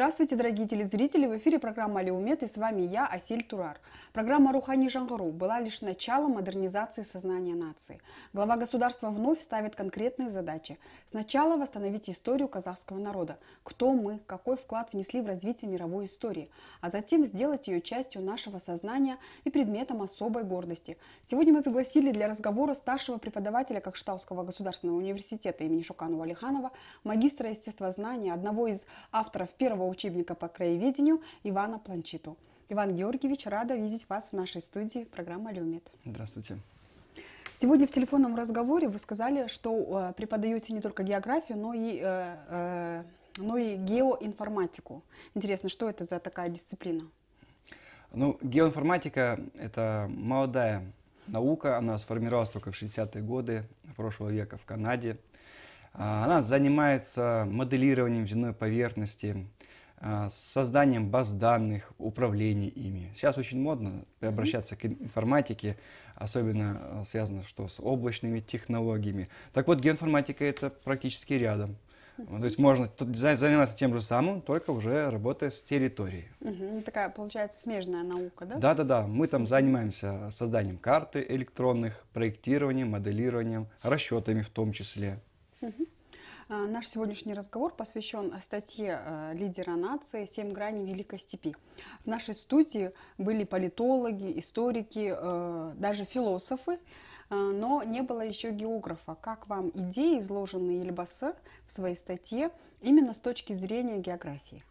Здравствуйте, дорогие телезрители! В эфире программа «Алиумед» и с вами я, Асель Турар. Программа «Рухани Жангару» была лишь началом модернизации сознания нации. Глава государства вновь ставит конкретные задачи. Сначала восстановить историю казахского народа. Кто мы, какой вклад внесли в развитие мировой истории. А затем сделать ее частью нашего сознания и предметом особой гордости. Сегодня мы пригласили для разговора старшего преподавателя Кокштауского государственного университета имени Шуканова Алиханова, магистра естествознания, одного из авторов первого учебника по краеведению Ивана Планчиту. Иван Георгиевич, рада видеть вас в нашей студии программа «Люмит». Здравствуйте. Сегодня в телефонном разговоре вы сказали, что э, преподаете не только географию, но и, э, э, но и геоинформатику. Интересно, что это за такая дисциплина? Ну, геоинформатика – это молодая наука, она сформировалась только в 60-е годы прошлого века в Канаде. А, она занимается моделированием земной поверхности, а, с созданием баз данных, управлением ими. Сейчас очень модно обращаться к информатике, особенно а, связано что с облачными технологиями. Так вот, геоинформатика это практически рядом. То есть можно заниматься тем же самым, только уже работая с территорией. Угу. такая получается смежная наука, да? Да, да, да. Мы там занимаемся созданием карты электронных, проектированием, моделированием, расчетами в том числе. Угу. А, наш сегодняшний разговор посвящен э, статье э, лидера нации «Семь граней Великой степи». В нашей студии были политологи, историки, э, даже философы, но не было еще географа. Как вам идеи, изложенные Ельбаса в своей статье, именно с точки зрения географии?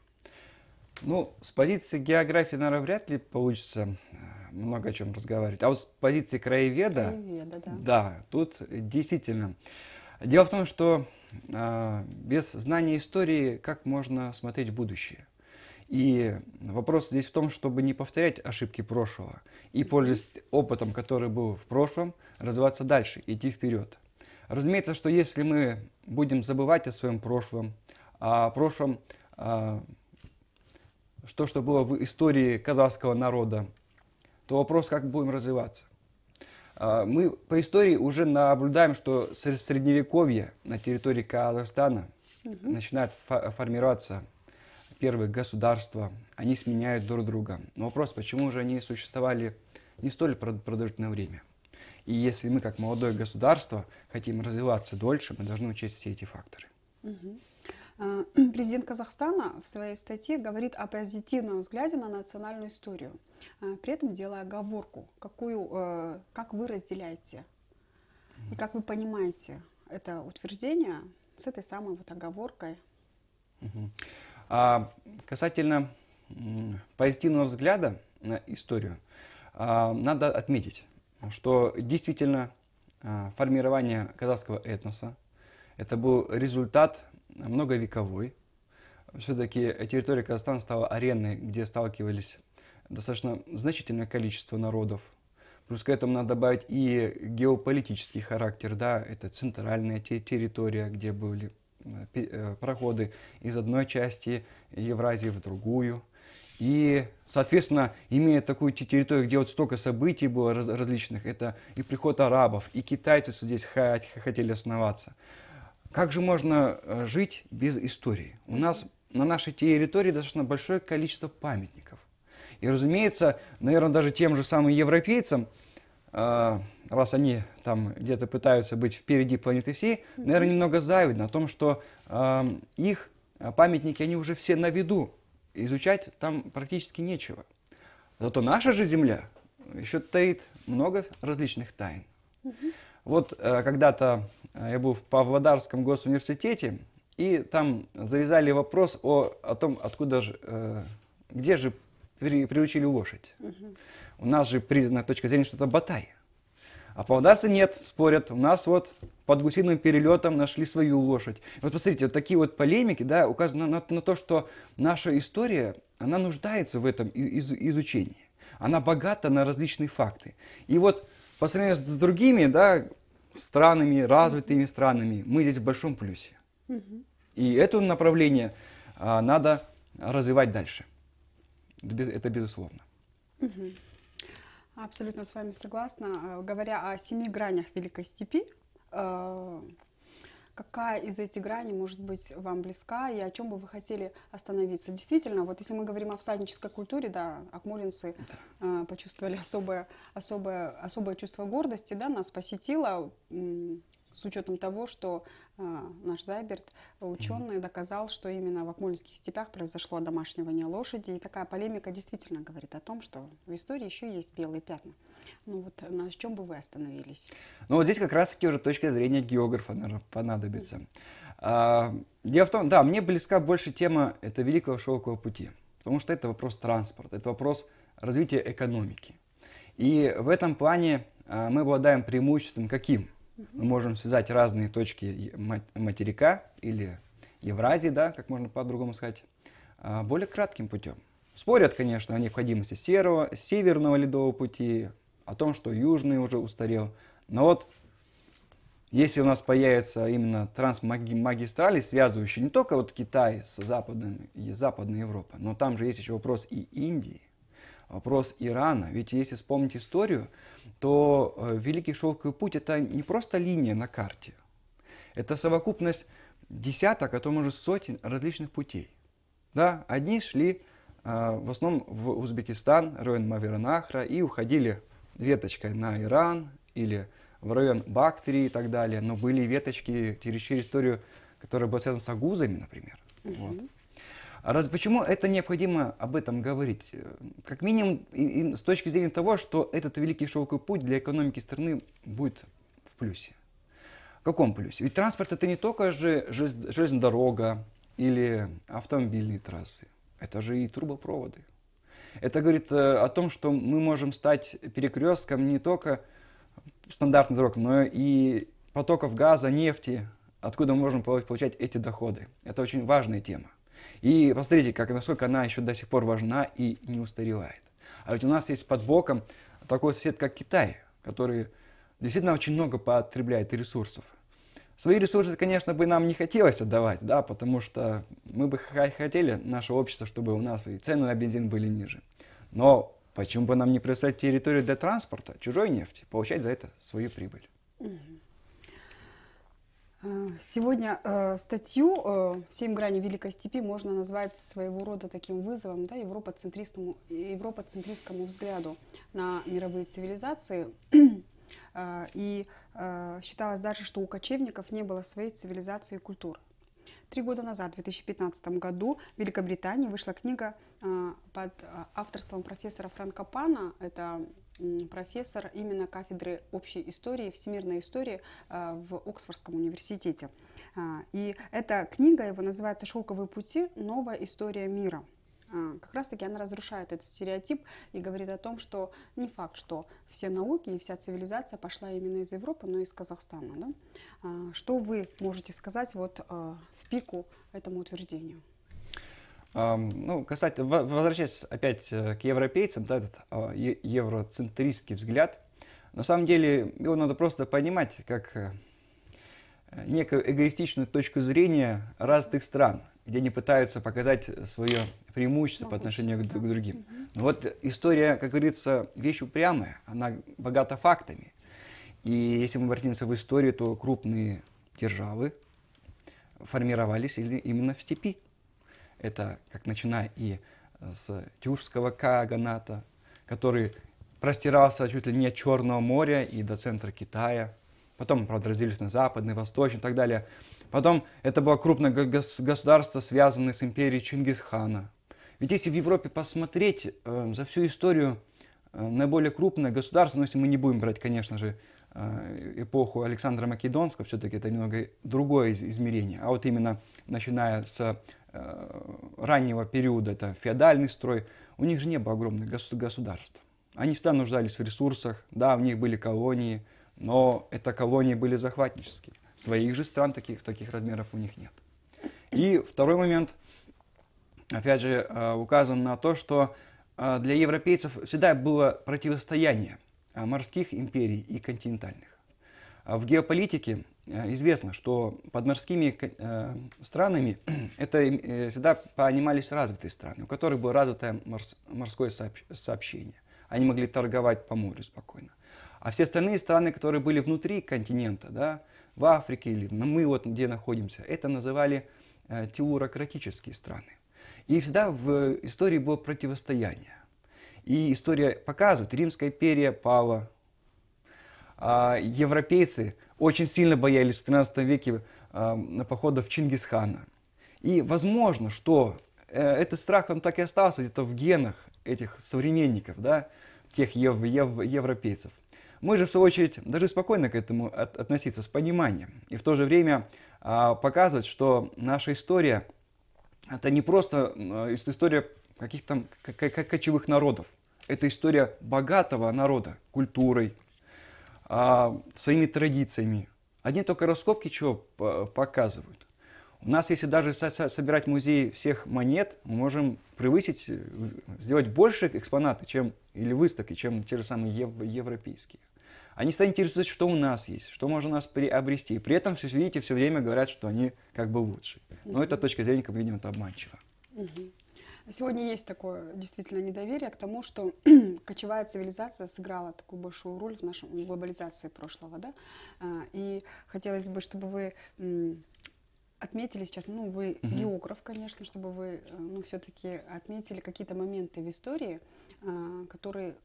Ну, с позиции географии, наверное, вряд ли получится много о чем разговаривать. А вот с позиции краеведа, краеведа да. да, тут действительно. Дело в том, что а, без знания истории, как можно смотреть будущее. И вопрос здесь в том, чтобы не повторять ошибки прошлого и, пользуясь опытом, который был в прошлом, развиваться дальше, идти вперед. Разумеется, что если мы будем забывать о своем прошлом, а о прошлом, а, что, что было в истории казахского народа, то вопрос, как будем развиваться. А, мы по истории уже наблюдаем, что с средневековья на территории Казахстана угу. начинает фо формироваться первые государства, они сменяют друг друга. Но вопрос, почему же они существовали не столь продолжительное время? И если мы, как молодое государство, хотим развиваться дольше, мы должны учесть все эти факторы. Угу. А, президент Казахстана в своей статье говорит о позитивном взгляде на национальную историю, а, при этом делая оговорку, какую, э, как вы разделяете и как вы понимаете это утверждение с этой самой вот оговоркой. А, касательно позитивного взгляда на историю, а, надо отметить, что действительно формирование казахского этноса это был результат многовековой. Все-таки территория Казахстана стала ареной, где сталкивались достаточно значительное количество народов. Плюс к этому надо добавить и геополитический характер, да, это центральная территория, где были э, э, проходы из одной части Евразии в другую. И, соответственно, имея такую территорию, где вот столько событий было различных, это и приход арабов, и китайцы здесь хотели основаться. Как же можно э, жить без истории? У нас на нашей территории достаточно большое количество памятников. И, разумеется, наверное, даже тем же самым европейцам, э, раз они там где-то пытаются быть впереди планеты всей, наверное, немного завидно о том, что эм, их э, памятники, они уже все на виду. Изучать там практически нечего. Зато наша же Земля еще таит много различных тайн. Вот когда-то а, я был в Павлодарском госуниверситете, и там завязали вопрос о, о том, откуда же, э, где же при, приучили лошадь. Угу. У нас же признана точка зрения, что это батай. А павлодарцы нет, спорят. У нас вот под гусиным перелетом нашли свою лошадь. Вот посмотрите, вот такие вот полемики, да, указаны на, на то, что наша история, она нуждается в этом из, изучении. Она богата на различные факты. И вот по сравнению с другими, да, странами, развитыми странами. Мы здесь в большом плюсе. И это направление а, надо развивать дальше. Это безусловно. Абсолютно с вами согласна. Э, говоря о семи гранях Великой Степи, э, какая из этих граней может быть вам близка и о чем бы вы хотели остановиться. Действительно, вот если мы говорим о всаднической культуре, да, акмолинцы э, почувствовали особое, особое, особое чувство гордости, да, нас посетило, м- с учетом того, что э, наш Зайберт, э, ученый, mm-hmm. доказал, что именно в Акмолинских степях произошло одомашнивание лошади. И такая полемика действительно говорит о том, что в истории еще есть белые пятна. Ну вот э, на чем бы вы остановились? Ну вот здесь как раз-таки уже точка зрения географа, наверное, понадобится. Mm-hmm. А, дело в том, да, мне близка больше тема это Великого Шелкового Пути. Потому что это вопрос транспорта, это вопрос развития экономики. И в этом плане а, мы обладаем преимуществом каким – мы можем связать разные точки материка или Евразии, да, как можно по-другому сказать, а, более кратким путем. Спорят, конечно, о необходимости серого, северного ледового пути, о том, что южный уже устарел. Но вот если у нас появится именно трансмагистрали, связывающие не только вот Китай с Западной, Западной Европой, но там же есть еще вопрос и Индии, вопрос Ирана. Ведь если вспомнить историю, то э, Великий Шелковый путь – это не просто линия на карте. Это совокупность десяток, а то может сотен различных путей. Да, одни шли э, в основном в Узбекистан, район Маверанахра, и уходили веточкой на Иран или в район Бактрии и так далее. Но были веточки через, историю, которая была связана с агузами, например. Угу. Вот. А раз, почему это необходимо об этом говорить? Э, как минимум, и, и с точки зрения того, что этот великий шелковый путь для экономики страны будет в плюсе. В каком плюсе? Ведь транспорт это не только же железная дорога или автомобильные трассы. Это же и трубопроводы. Это говорит э, о том, что мы можем стать перекрестком не только стандартных дорог, но и потоков газа, нефти, откуда мы можем получать эти доходы. Это очень важная тема. И посмотрите, как, насколько она еще до сих пор важна и не устаревает. А ведь у нас есть под боком такой сосед, как Китай, который действительно очень много потребляет ресурсов. Свои ресурсы, конечно, бы нам не хотелось отдавать, да, потому что мы бы хотели наше общество, чтобы у нас и цены на бензин были ниже. Но почему бы нам не представить территорию для транспорта чужой нефти, получать за это свою прибыль? Сегодня э, статью э, «Семь граней Великой степи» можно назвать своего рода таким вызовом да, европоцентристскому, европоцентристскому взгляду на мировые цивилизации. Э, и считалось даже, что у кочевников не было своей цивилизации и культуры. Три года назад, в 2015 году, в Великобритании вышла книга под авторством профессора Франка Пана. Это профессор именно кафедры общей истории, всемирной истории э, в Оксфордском университете. А, и эта книга, его называется «Шелковые пути. Новая история мира». А, как раз-таки она разрушает этот стереотип и говорит о том, что не факт, что все науки и вся цивилизация пошла именно из Европы, но и из Казахстана. Да? А, что вы можете сказать вот э, в пику этому утверждению? Ну, касательно, возвращаясь опять э, к европейцам, да, этот а, евроцентристский взгляд, на самом деле его надо просто понимать как э, некую эгоистичную точку зрения разных стран, где они пытаются показать свое преимущество по отношению да. к, другим. Но вот история, как говорится, вещь упрямая, она богата фактами. И если мы обратимся в историю, то крупные державы формировались именно в степи. Это как начиная и э, с тюркского каганата, который простирался чуть ли не от Черного моря и до центра Китая. Потом, правда, разделились на западный, восточный и так далее. Потом это было крупное государство, связанное с империей Чингисхана. Ведь если в Европе посмотреть э, за всю историю, э, наиболее крупное государство, ну если мы не будем брать, конечно же, э, эпоху Александра Македонского, все-таки это немного другое из измерение, а вот именно начиная с Э, раннего периода, это феодальный строй, у них же не было огромных государств. Они всегда нуждались в ресурсах, да, у них были колонии, но это колонии были захватнические. Своих же стран таких, таких размеров у них нет. И второй момент, опять же, э, указан на то, что э, для европейцев всегда было противостояние морских империй и континентальных. А в геополитике Э, известно, что под морскими э, странами это э, всегда понимались развитые страны, у которых было развитое морское сообщение. Они могли торговать по морю спокойно. А все остальные страны, которые были внутри континента, да, в Африке или мы вот где находимся, это называли теурократические страны. И всегда в истории было противостояние. И история показывает, Римская империя пала, а, европейцы очень сильно боялись в 13 веке а, походов Чингисхана. И возможно, что э, этот страх, он так и остался где-то в генах этих современников, да, тех ев- ев- европейцев. Мы же, в свою очередь, даже спокойно к этому от- относиться с пониманием. И в то же время а, показывать, что наша история – это не просто а, история каких-то кочевых народов. Это история богатого народа культурой, а, своими традициями. Одни только раскопки чего показывают. У нас, если даже собирать музей всех монет, мы можем превысить, э, сделать больше экспонаты чем, или выставки, чем те же самые ев, европейские. Они стали интересоваться, что у нас есть, что можно у нас приобрести. И при этом, все, видите, все время говорят, что они как бы лучше. Но эта точка зрения, как мы видим, это обманчива. Угу. Сегодня есть такое действительно недоверие к тому, что кочевая цивилизация сыграла такую большую роль в нашем глобализации прошлого, да. А, и хотелось бы, чтобы вы отметили сейчас, ну, вы угу. географ, конечно, чтобы вы, э, ну, все-таки отметили какие-то моменты в истории, а, которые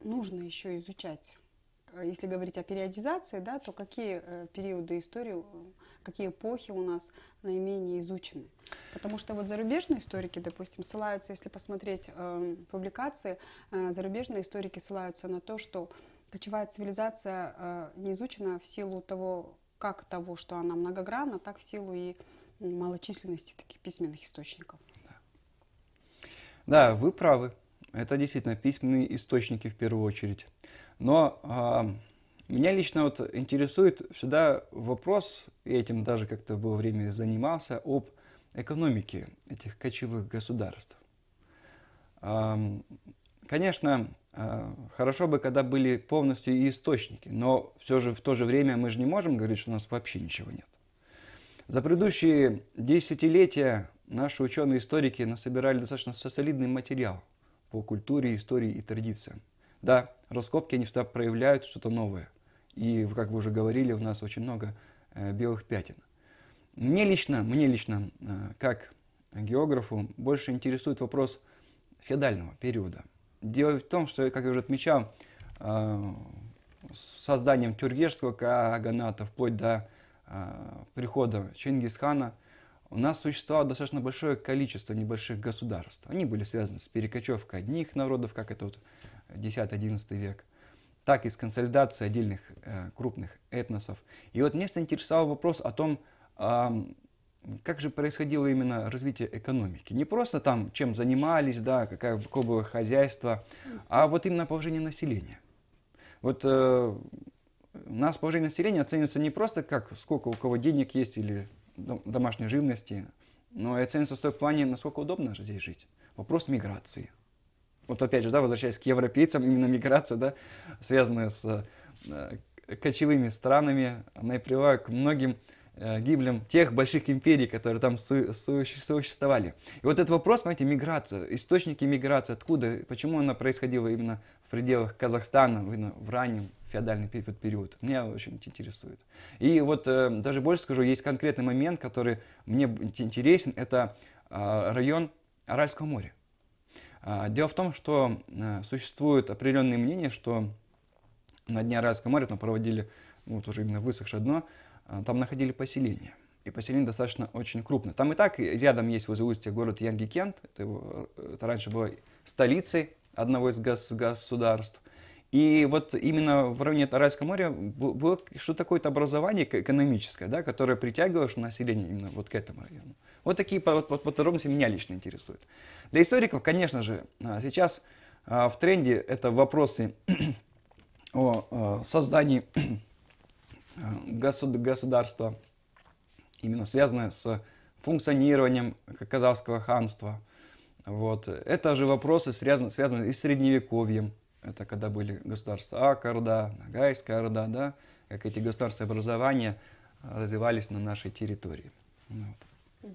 нужно еще изучать Э, если говорить о периодизации, да, то какие э, периоды истории, э, какие эпохи у нас наименее изучены? Потому что вот зарубежные историки, допустим, ссылаются, если посмотреть э, публикации, э, зарубежные историки ссылаются на то, что кочевая цивилизация э, не изучена в силу того, как того, что она многогранна, так в силу и малочисленности таких письменных источников. Да, да вы правы. Это действительно письменные источники в первую очередь. Но а, меня лично вот интересует всегда вопрос, и этим даже как-то было время занимался, об экономике этих кочевых государств. А, конечно, хорошо бы, когда были полностью и источники, но все же в то же время мы же не можем говорить, что у нас вообще ничего нет. За предыдущие десятилетия наши ученые-историки насобирали достаточно солидный материал по культуре, истории и традициям. Да, раскопки, они всегда проявляют что-то новое. И, как вы уже говорили, у нас очень много э, белых пятен. Мне лично, мне лично, э, как географу, больше интересует вопрос феодального периода. Дело в том, что, как я уже отмечал, э, с созданием тюргешского каганата вплоть до прихода Чингисхана у нас существовало достаточно большое количество небольших государств. Они были связаны с перекочевкой одних народов, как это вот 10-11 век, так и с консолидацией отдельных э, крупных этносов. И вот меня заинтересовал вопрос о том, э, как же происходило именно развитие экономики. Не просто там, чем занимались, да, какое, какое было хозяйство, а вот именно положение населения. Вот э, у нас положение населения оценивается не просто как сколько у кого денег есть или домашней живности, но и оценивается в том плане, насколько удобно здесь жить. Вопрос миграции – вот опять же, да, возвращаясь к европейцам, именно миграция, да, связанная с э, кочевыми странами, она и привела к многим э, гиблям тех больших империй, которые там су- су- существовали. И вот этот вопрос, понимаете, миграция, источники миграции, откуда, почему она происходила именно в пределах Казахстана, именно в раннем феодальный период, период. Меня очень интересует. И вот э, даже больше скажу, есть конкретный момент, который мне интересен, это э, район Аральского моря. А, дело в том, что э, существует определенное мнение, что на дне Аральского моря там проводили, ну, тоже именно высохшее дно, а, там находили поселение. И поселение достаточно очень крупное. Там и так рядом есть возле устья город Янгикент, это, э, это раньше было столицей одного из гос- государств – и вот именно в районе Аральского моря было что-то такое -то образование экономическое, да, которое притягивало население именно вот к этому району. Вот такие вот, подробности меня лично интересуют. Для историков, конечно же, а, сейчас а, в тренде это вопросы о создании а, государства, именно связанное с функционированием казахского ханства. Вот. Это же вопросы связаны, связаны и с средневековьем, это когда были государства Акарда, Нагайская Орда, да, как эти государства образования развивались на нашей территории. Вот.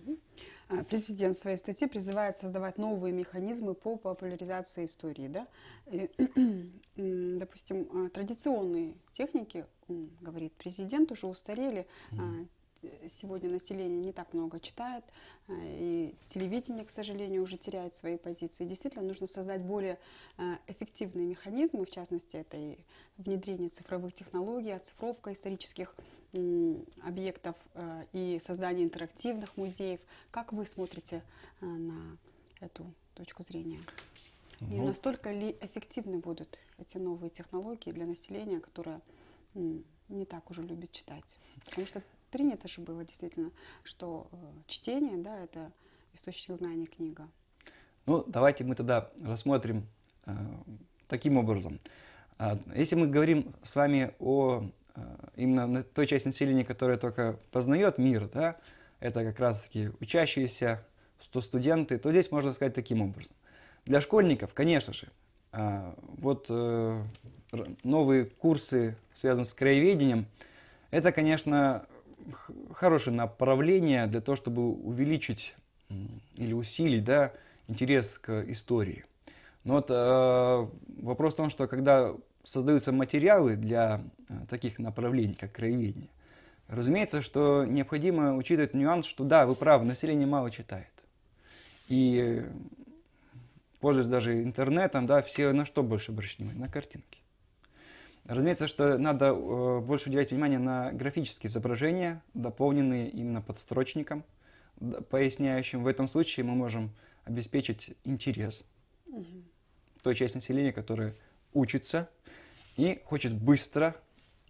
А, президент в своей статье призывает создавать новые механизмы по популяризации истории. Да? Допустим, а, традиционные техники, говорит президент, уже устарели. А, сегодня население не так много читает, э, и телевидение, к сожалению, уже теряет свои позиции. Действительно, нужно создать более э, эффективные механизмы, в частности, это и внедрение цифровых технологий, оцифровка исторических объектов э, и создание интерактивных музеев. Как вы смотрите на эту точку зрения? И ну. настолько ли эффективны будут эти новые технологии для населения, которое не так уже любит читать? Потому что принято же было действительно, что э, чтение, да, это источник знаний книга. Ну, давайте мы тогда рассмотрим э, таким образом. Э, если мы говорим с вами о э, именно той части населения, которая только познает мир, да, это как раз-таки учащиеся, что студенты, то здесь можно сказать таким образом. Для школьников, конечно же, э, вот э, новые курсы, связанные с краеведением, это, конечно, хорошее направление для того, чтобы увеличить или усилить да, интерес к истории. Но вот э, вопрос в том, что когда создаются материалы для э, таких направлений, как краеведение, разумеется, что необходимо учитывать нюанс, что да, вы правы, население мало читает. И пользуясь даже интернетом, да, все на что больше обращены внимание? На картинки. Разумеется, что надо э, больше уделять внимание на графические изображения, дополненные именно подстрочником, поясняющим. В этом случае мы можем обеспечить интерес угу. той части населения, которая учится и хочет быстро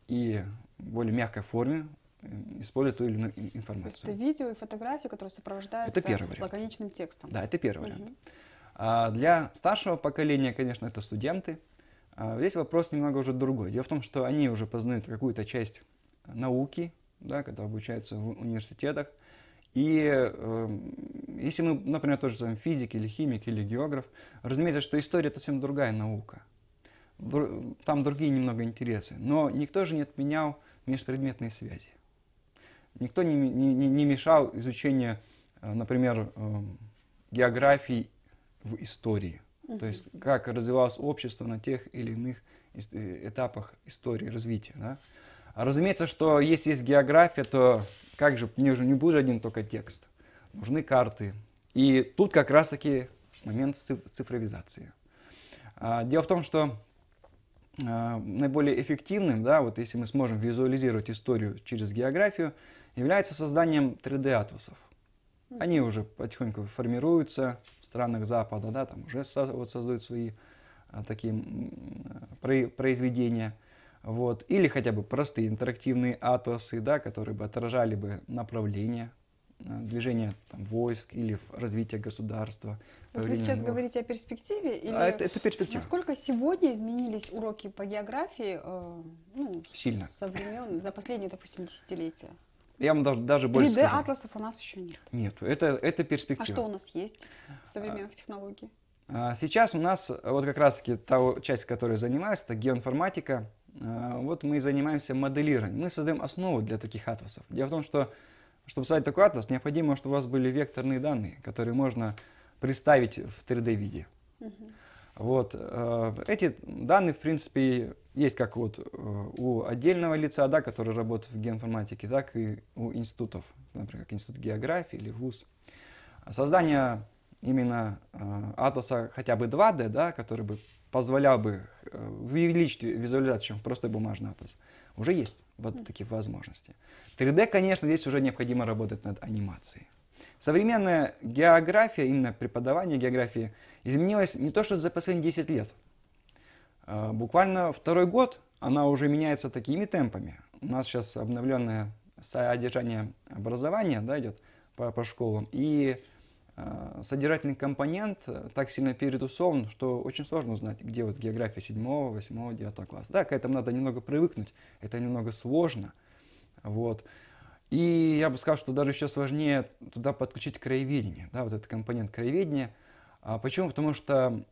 и в более мягкой форме э, использовать ту или иную информацию. То есть это видео и фотографии, которые сопровождаются это первый вариант. лаконичным текстом. Да, это первый угу. вариант. А для старшего поколения, конечно, это студенты – а, здесь вопрос немного уже другой. Дело в том, что они уже познают какую-то часть э, науки, да, когда обучаются в университетах. И э, если мы, например, тоже же физик или химик или географ, разумеется, что история это совсем другая наука. там другие немного интересы. Но никто же не отменял межпредметные связи. Никто не, не, не мешал изучению, э, например, э, географии в истории. То есть как развивалось общество на тех или иных э, этапах истории развития. Да? А разумеется, что если есть география, то как же, мне уже не будет один только текст. Нужны карты. И тут как раз-таки момент цифровизации. А, дело в том, что а, наиболее эффективным, да, вот если мы сможем визуализировать историю через географию, является созданием 3D-атласов. Они уже потихоньку формируются, странах Запада, да, там уже вот создают свои а, такие произведения, вот, или хотя бы простые интерактивные атласы, да, которые бы отражали бы направление а, движения там, войск или развития государства. Вот вы сейчас новых... говорите о перспективе или а это, это перспектива. насколько сегодня изменились уроки по географии э, ну, сильно со времен за последние, допустим, десятилетия? Я вам даже, даже больше 3D-атласов у нас еще нет. Нет, это, это перспектива. А что у нас есть современных технологий? А, сейчас у нас э, вот как раз-таки та часть, которой занимаюсь, это геоинформатика. А, вот мы и занимаемся моделированием. Мы создаем основу для таких атласов. Дело в том, что чтобы создать такой атлас, необходимо, чтобы у вас были векторные данные, которые можно представить в 3D-виде. Угу. Вот. Э, эти данные, в принципе, есть как вот э, у отдельного лица, да, который работает в геоинформатике, так и у институтов, например, как институт географии или вуз. А создание именно э, атласа хотя бы 2D, да, который бы позволял бы э, увеличить визуализацию, чем простой бумажный атлас, уже есть вот такие возможности. 3D, конечно, здесь уже необходимо работать над анимацией. Современная география, именно преподавание географии, изменилось не то, что за последние 10 лет – а, буквально второй год она уже меняется такими темпами. У нас сейчас обновленное содержание образования да, идет по, по школам, и а, содержательный компонент э, так сильно перетусован, что очень сложно узнать, где вот география 7, 8, 9 класса. Да, к этому надо немного привыкнуть, это немного сложно. Вот. И я бы сказал, что даже еще сложнее туда подключить краеведение, да, вот этот компонент краеведения – а почему? Потому что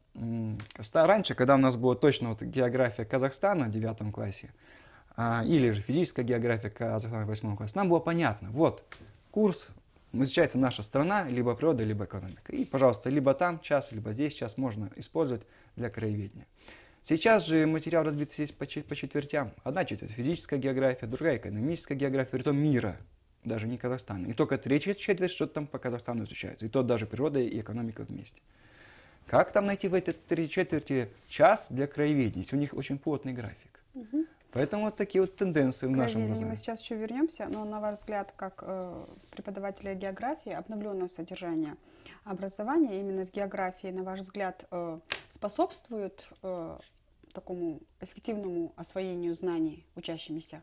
раньше, когда у нас была точно вот география Казахстана в девятом классе, а, или же физическая география Казахстана в восьмом классе, нам было понятно, вот курс, изучается наша страна, либо природа, либо экономика. И, пожалуйста, либо там час, либо здесь час можно использовать для краеведения. Сейчас же материал разбит здесь по четвертям. Одна четверть физическая география, другая экономическая география, притом мира – даже не Казахстана. И только третья четверть что-то там по Казахстану изучается. И то даже природа и экономика вместе. Как там найти в этой три четверти час для краеведения? У них очень плотный график. Угу. Поэтому вот такие вот тенденции в нашем Краеведение мы сейчас еще вернемся, но на ваш взгляд, как э, преподавателя географии, обновленное содержание образования именно в географии, на ваш взгляд, э, способствует э, такому эффективному освоению знаний учащимися?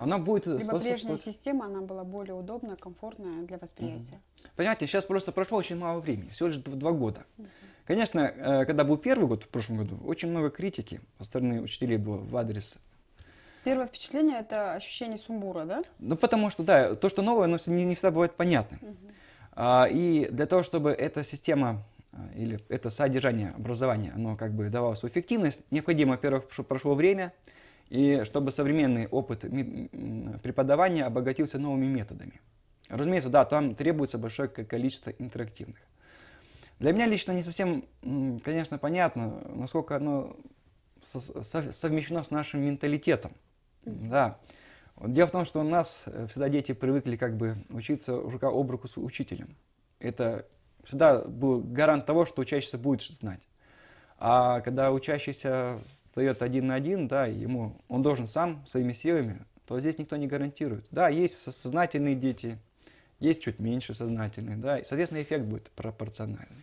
Она будет Либо э, способствовать... прежняя система, она была более удобная, комфортная для восприятия. Угу. Понимаете, сейчас просто прошло очень мало времени, всего лишь два года. Угу. Конечно, э, когда был первый год в прошлом году, очень много критики со стороны учителей было в адрес Первое впечатление – это ощущение сумбура, да? Ну, потому что, да, то, что новое, оно не, не всегда бывает понятно. Угу. А, и для того, чтобы эта система э, или это содержание образования, оно как бы давало свою эффективность, необходимо, во-первых, прошло время, и чтобы современный опыт преподавания обогатился новыми методами. Разумеется, да, там требуется большое количество интерактивных. Для меня лично не совсем, конечно, понятно, насколько оно совмещено с нашим менталитетом. Да. Дело в том, что у нас э, всегда дети привыкли как бы учиться рука об руку с учителем. Это всегда был гарант того, что учащийся будет знать. А когда учащийся встает один на один, да, ему, он должен сам своими силами, то здесь никто не гарантирует. Да, есть сознательные дети, есть чуть меньше сознательные, да, и, соответственно, эффект будет пропорциональный.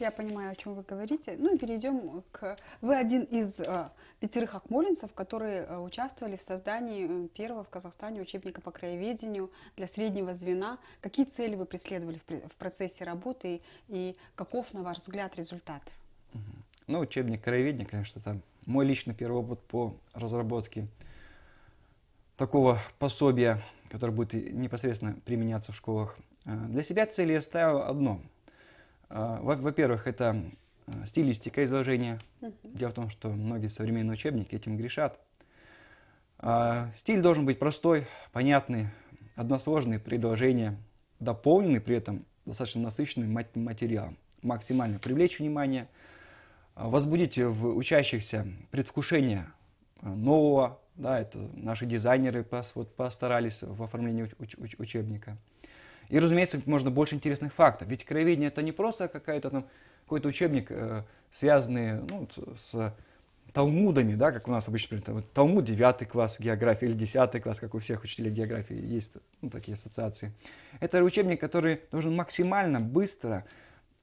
Я понимаю, о чем вы говорите. Ну и перейдем к... Вы один из э, пятерых акмолинцев, которые э, участвовали в создании э, первого в Казахстане учебника по краеведению для среднего звена. Какие цели вы преследовали в, в процессе работы и, и каков, на ваш взгляд, результат? Угу. Ну, учебник краеведения, конечно, там мой личный первый опыт по разработке такого пособия, которое будет непосредственно применяться в школах. Э, для себя цели я ставил одно. Э, во-первых, это э, стилистика изложения. Дело в том, что многие современные учебники этим грешат. А, стиль должен быть простой, понятный, односложные предложения, дополненный при этом достаточно насыщенным материалом. Максимально привлечь внимание – возбудить в учащихся предвкушение э, нового, да, это наши дизайнеры постарались в оформлении уч уч учебника. И, разумеется, можно больше интересных фактов. Ведь краеведение это не просто какая-то там какой-то учебник, э, связанный ну, с талмудами, да, как у нас обычно принято, вот талмуд 9 класс географии или десятый класс, как у всех учителей географии есть ну, такие ассоциации. Это учебник, который должен максимально быстро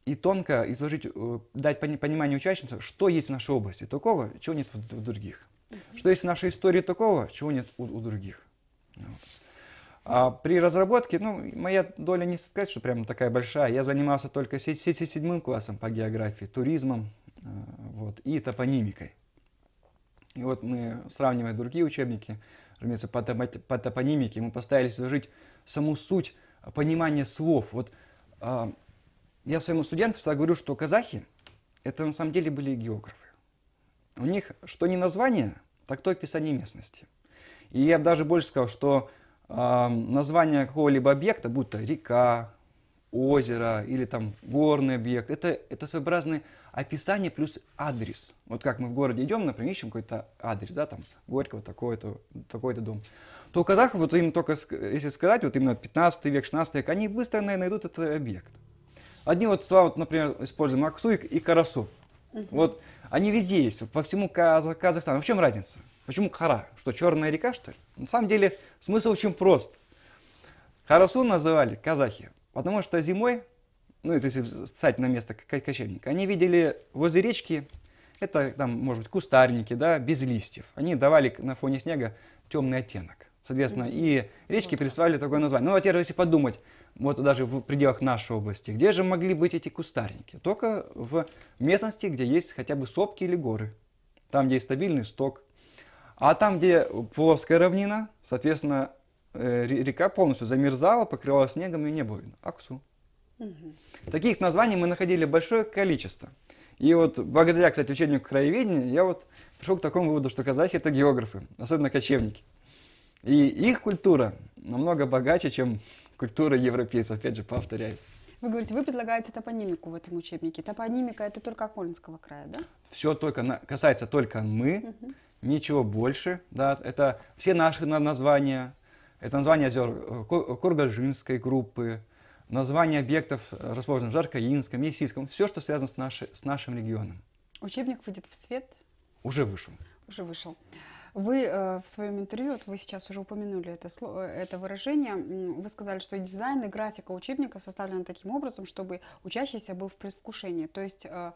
и тонко изложить, э, дать понимание учащимся, что есть в нашей области такого, чего нет в других. Что есть в нашей истории такого, чего нет у, у других. А при разработке, ну, моя доля не сказать, что прям такая большая. Я занимался только седьмым классом по географии, туризмом э, вот, и топонимикой. И вот мы, сравнивая другие учебники, разумеется, по, по топонимике, мы поставили изложить саму суть понимания слов. Вот а, я своему студентам всегда говорю, что казахи – это на самом деле были географы. У них что не название, так то описание местности. И я бы даже больше сказал, что э, название какого-либо объекта, будь то река, озеро или там горный объект, это, это своеобразное описание плюс адрес. Вот как мы в городе идем, например, ищем какой-то адрес, да, там Горького, такой-то такой -то дом. То у казахов, вот им только, если сказать, вот именно 15 век, 16 век, они быстро наверное, найдут этот объект. Одни вот слова, вот, например, используем аксуик и карасу. Угу. Вот они везде есть, по всему Казахстану. В чем разница? Почему хара? Что, черная река, что ли? На самом деле смысл очень прост. Харасу называли казахи, потому что зимой, ну это если встать на место кочевника, они видели возле речки, это там, может быть, кустарники, да, без листьев. Они давали на фоне снега темный оттенок соответственно, и речки присваивали такое название. Ну, во-первых, а если подумать, вот даже в пределах нашей области, где же могли быть эти кустарники? Только в местности, где есть хотя бы сопки или горы, там, где есть стабильный сток. А там, где плоская равнина, соответственно, э, река полностью замерзала, покрывала снегом и не было видно. Аксу. Угу. Таких названий мы находили большое количество. И вот благодаря, кстати, учению краеведения я вот пришел к такому выводу, что казахи – это географы, особенно кочевники. И их культура намного богаче, чем культура европейцев, опять же, повторяюсь. Вы говорите, вы предлагаете топонимику в этом учебнике. Топонимика это только Акмолинского края, да? Все только на, касается только мы, угу. ничего больше. Да, это все наши названия. Это название озер э, Кургажинской группы, название объектов, э, расположенных в Жаркаинском, Есийском. Все, что связано с, наши, с нашим регионом. Учебник выйдет в свет? Уже вышел. Уже вышел. Вы э, в своем интервью, вот вы сейчас уже упомянули это, э, это выражение, вы сказали, что дизайн и графика учебника составлены таким образом, чтобы учащийся был в предвкушении. То есть э,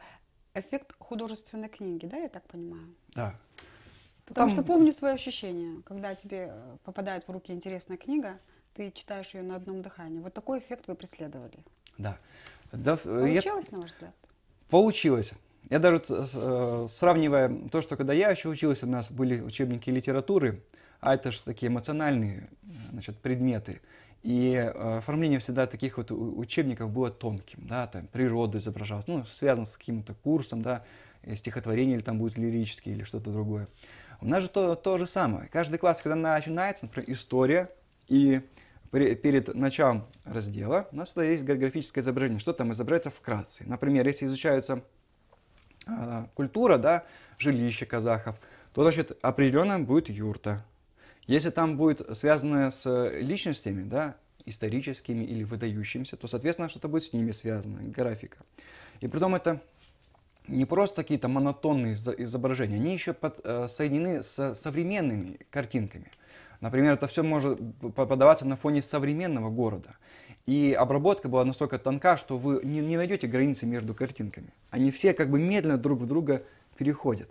эффект художественной книги, да, я так понимаю? Да. Потому Там... что помню свое ощущение, когда тебе попадает в руки интересная книга, ты читаешь ее на одном дыхании. Вот такой эффект вы преследовали. Да. да Получилось, я... на ваш взгляд? Получилось. Я даже э, сравнивая то, что когда я еще учился, у нас были учебники литературы, а это же такие эмоциональные значит, предметы. И э, оформление всегда таких вот учебников было тонким, да, там природа изображалась, ну, связано с каким-то курсом, да, стихотворение или там будет лирические или что-то другое. У нас же то, то же самое. Каждый класс, когда начинается, например, история, и при, перед началом раздела у нас всегда есть географическое изображение, что там изображается вкратце. Например, если изучаются а, культура, да, жилище казахов, то, значит, определенно будет юрта. Если там будет связанное с личностями, да, историческими или выдающимися, то, соответственно, что-то будет с ними связано, графика. И притом это не просто какие-то монотонные изображения, они еще под, э, соединены с современными картинками. Например, это все может подаваться на фоне современного города. И обработка была настолько тонка, что вы не, не найдете границы между картинками. Они все как бы медленно друг в друга переходят.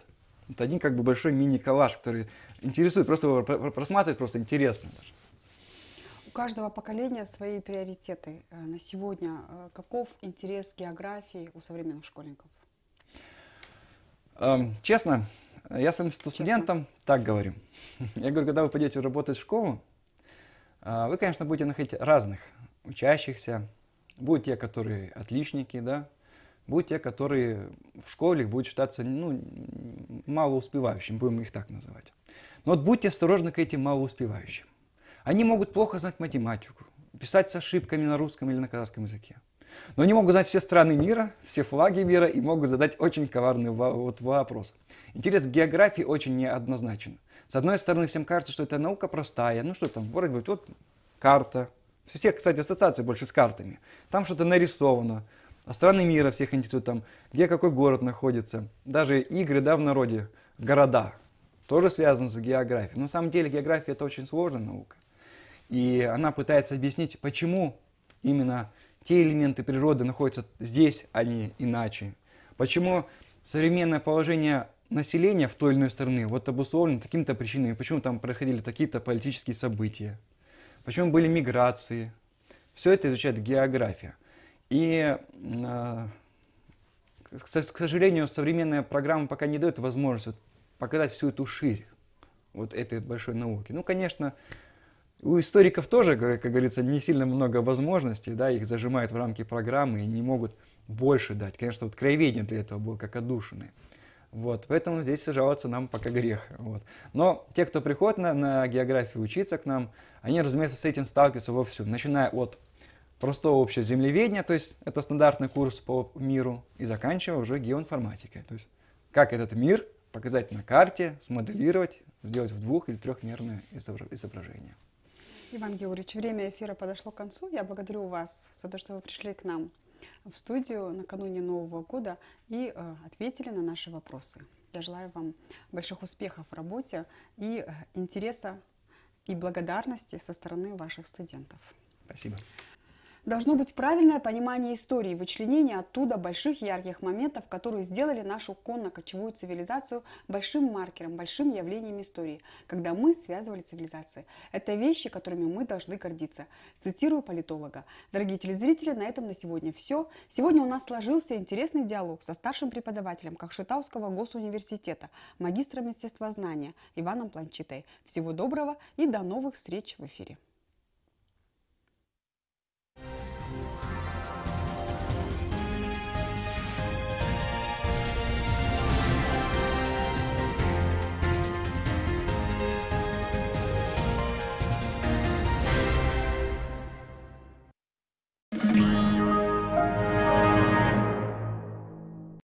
Это один как бы большой мини-коллаж, который интересует, просто его просматривать просто интересно даже. У каждого поколения свои приоритеты. Э, на сегодня э, каков интерес географии у современных школьников? Эм, честно, я своим честно. студентам так говорю. Я говорю, когда вы пойдете работать в школу, э, вы, конечно, будете находить разных учащихся, будут те, которые отличники, да, будут те, которые в школе будут считаться ну, малоуспевающим, будем их так называть. Но вот будьте осторожны к этим малоуспевающим. Они могут плохо знать математику, писать с ошибками на русском или на казахском языке. Но они могут знать все страны мира, все флаги мира и могут задать очень коварный вот вопрос. Интерес к географии очень неоднозначен. С одной стороны, всем кажется, что это наука простая, ну что там, вроде бы вот карта, всех, кстати, ассоциации больше с картами. Там что-то нарисовано, а страны мира всех интересуют, там, где какой город находится. Даже игры, да, в народе, города, тоже связаны с географией. Но на самом деле география – это очень сложная наука. И она пытается объяснить, почему именно те элементы природы находятся здесь, а не иначе. Почему современное положение населения в той или иной страны вот обусловлено такими-то причинами, почему там происходили такие-то политические события почему были миграции. Все это изучает география. И, а, к сожалению, современная программа пока не дает возможность показать всю эту ширь вот этой большой науки. Ну, конечно, у историков тоже, как говорится, не сильно много возможностей, да, их зажимают в рамки программы и не могут больше дать. Конечно, вот краеведение для этого было как одушенное. Вот, поэтому здесь жаловаться нам пока грех. Вот. Но те, кто приходит на, на географию учиться к нам, они, разумеется, с этим сталкиваются вовсю, начиная от простого общего землеведения, то есть это стандартный курс по миру, и заканчивая уже геоинформатикой, то есть как этот мир показать на карте, смоделировать, сделать в двух- или трехмерное изображение. Иван Георгиевич, время эфира подошло к концу. Я благодарю вас за то, что вы пришли к нам в студию накануне Нового года и э, ответили на наши вопросы. Я желаю вам больших успехов в работе и э, интереса и благодарности со стороны ваших студентов. Спасибо. Должно быть правильное понимание истории, вычленение оттуда больших ярких моментов, которые сделали нашу конно-кочевую цивилизацию большим маркером, большим явлением истории, когда мы связывали цивилизации. Это вещи, которыми мы должны гордиться. Цитирую политолога. Дорогие телезрители, на этом на сегодня все. Сегодня у нас сложился интересный диалог со старшим преподавателем Кокшетауского госуниверситета, магистром естествознания Иваном Планчитой. Всего доброго и до новых встреч в эфире.